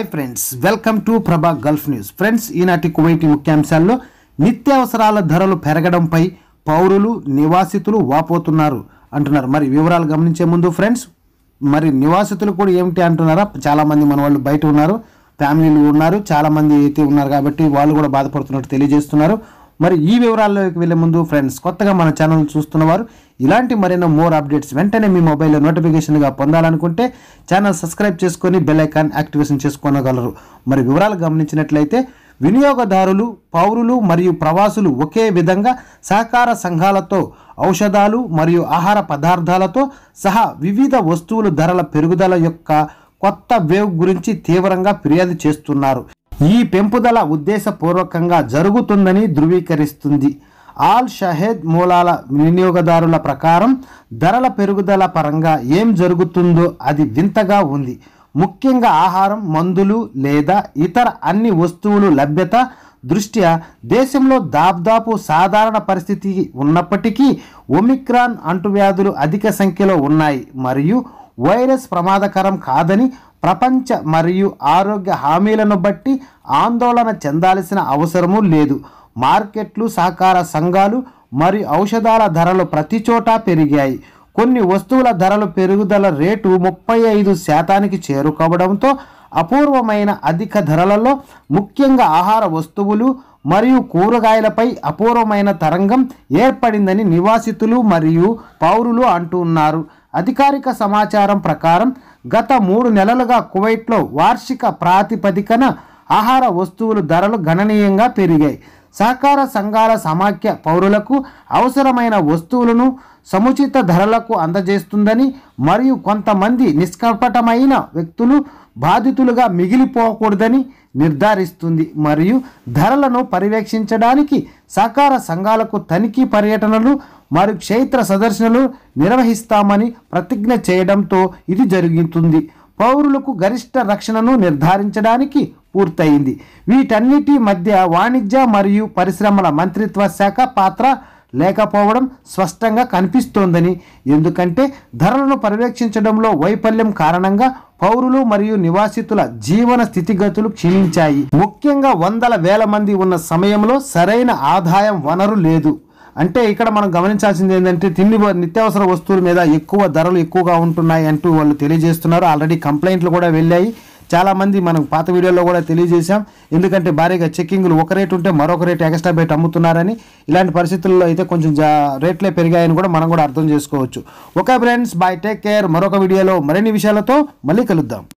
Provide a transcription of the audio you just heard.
hi friends welcome to Prabha gulf news friends Kuwaiti కువైటి ముఖ్యాంశాల్లో నిత్యావసరాల ధరలు పెరగడంపై పౌరులు నివాసితులు వాపోతున్నారు అంటున్నారు మరి వివరాలు గమనించే ముందు ఫ్రెండ్స్ మరి నివాసితులు కూడా ఏమిటి అంటున్నారా చాలామంది మన వాళ్ళు బయట ఉన్నారు ఫ్యామిలీలు ఉన్నారు చాలామంది అయితే ఉన్నారు కాబట్టి వాళ్ళు కూడా బాధపడుతున్నట్టు తెలియజేస్తున్నారు మరి ఈ వివరాల్లోకి వెళ్ళే ముందు ఫ్రెండ్స్ కొత్తగా మన ఛానల్ చూస్తున్నవారు ఇలాంటి మరెన్నో మోర్ అప్డేట్స్ వెంటనే మీ మొబైల్లో నోటిఫికేషన్గా పొందాలనుకుంటే ఛానల్ సబ్స్క్రైబ్ చేసుకొని బెల్ యాక్టివేషన్ చేసుకోగలరు మరి వివరాలు గమనించినట్లయితే వినియోగదారులు పౌరులు మరియు ప్రవాసులు ఒకే విధంగా సహకార సంఘాలతో ఔషధాలు మరియు ఆహార పదార్థాలతో సహా వివిధ వస్తువుల ధరల పెరుగుదల యొక్క కొత్త వేవ్ గురించి తీవ్రంగా ఫిర్యాదు చేస్తున్నారు ఈ పెంపుదల ఉద్దేశపూర్వకంగా జరుగుతుందని ధృవీకరిస్తుంది ఆల్ షహెద్ మూలాల వినియోగదారుల ప్రకారం ధరల పెరుగుదల పరంగా ఏం జరుగుతుందో అది వింతగా ఉంది ముఖ్యంగా ఆహారం మందులు లేదా ఇతర అన్ని వస్తువులు లభ్యత దృష్ట్యా దేశంలో దాదాపు సాధారణ పరిస్థితి ఉన్నప్పటికీ ఒమిక్రాన్ అంటువ్యాధులు అధిక సంఖ్యలో ఉన్నాయి మరియు వైరస్ ప్రమాదకరం కాదని ప్రపంచ మరియు ఆరోగ్య హామీలను బట్టి ఆందోళన చెందాల్సిన అవసరము లేదు మార్కెట్లు సహకార సంఘాలు మరియు ఔషధాల ధరలు ప్రతి చోటా పెరిగాయి కొన్ని వస్తువుల ధరలు పెరుగుదల రేటు ముప్పై ఐదు శాతానికి చేరుకోవడంతో అపూర్వమైన అధిక ధరలలో ముఖ్యంగా ఆహార వస్తువులు మరియు కూరగాయలపై అపూర్వమైన తరంగం ఏర్పడిందని నివాసితులు మరియు పౌరులు అంటున్నారు అధికారిక సమాచారం ప్రకారం గత మూడు నెలలుగా కువైట్లో వార్షిక ప్రాతిపదికన ఆహార వస్తువులు ధరలు గణనీయంగా పెరిగాయి సహకార సంఘాల సమాఖ్య పౌరులకు అవసరమైన వస్తువులను సముచిత ధరలకు అందజేస్తుందని మరియు కొంతమంది నిష్కపటమైన వ్యక్తులు బాధితులుగా మిగిలిపోకూడదని నిర్ధారిస్తుంది మరియు ధరలను పర్యవేక్షించడానికి సహకార సంఘాలకు తనిఖీ పర్యటనలు మరియు క్షేత్ర సదర్శనలు నిర్వహిస్తామని ప్రతిజ్ఞ చేయడంతో ఇది జరుగుతుంది పౌరులకు గరిష్ట రక్షణను నిర్ధారించడానికి పూర్తయింది వీటన్నిటి మధ్య వాణిజ్య మరియు పరిశ్రమల మంత్రిత్వ శాఖ పాత్ర లేకపోవడం స్పష్టంగా కనిపిస్తోందని ఎందుకంటే ధరలను పర్యవేక్షించడంలో వైఫల్యం కారణంగా పౌరులు మరియు నివాసితుల జీవన స్థితిగతులు క్షీణించాయి ముఖ్యంగా వందల వేల మంది ఉన్న సమయంలో సరైన ఆదాయం వనరు లేదు అంటే ఇక్కడ మనం గమనించాల్సింది ఏంటంటే తిండి నిత్యావసర వస్తువుల మీద ఎక్కువ ధరలు ఎక్కువగా ఉంటున్నాయి అంటూ వాళ్ళు తెలియజేస్తున్నారు ఆల్రెడీ కంప్లైంట్లు కూడా వెళ్ళాయి చాలామంది మనం పాత వీడియోలో కూడా తెలియజేశాం ఎందుకంటే భారీగా చెక్కింగ్లు ఒక రేటు ఉంటే మరొక రేటు ఎక్స్ట్రా బయట అమ్ముతున్నారని ఇలాంటి పరిస్థితుల్లో అయితే కొంచెం రేట్లే పెరిగాయని కూడా మనం కూడా అర్థం చేసుకోవచ్చు okay friends bye take care మరొక వీడియోలో మరిన్ని విషయాలతో మళ్ళీ కలుద్దాం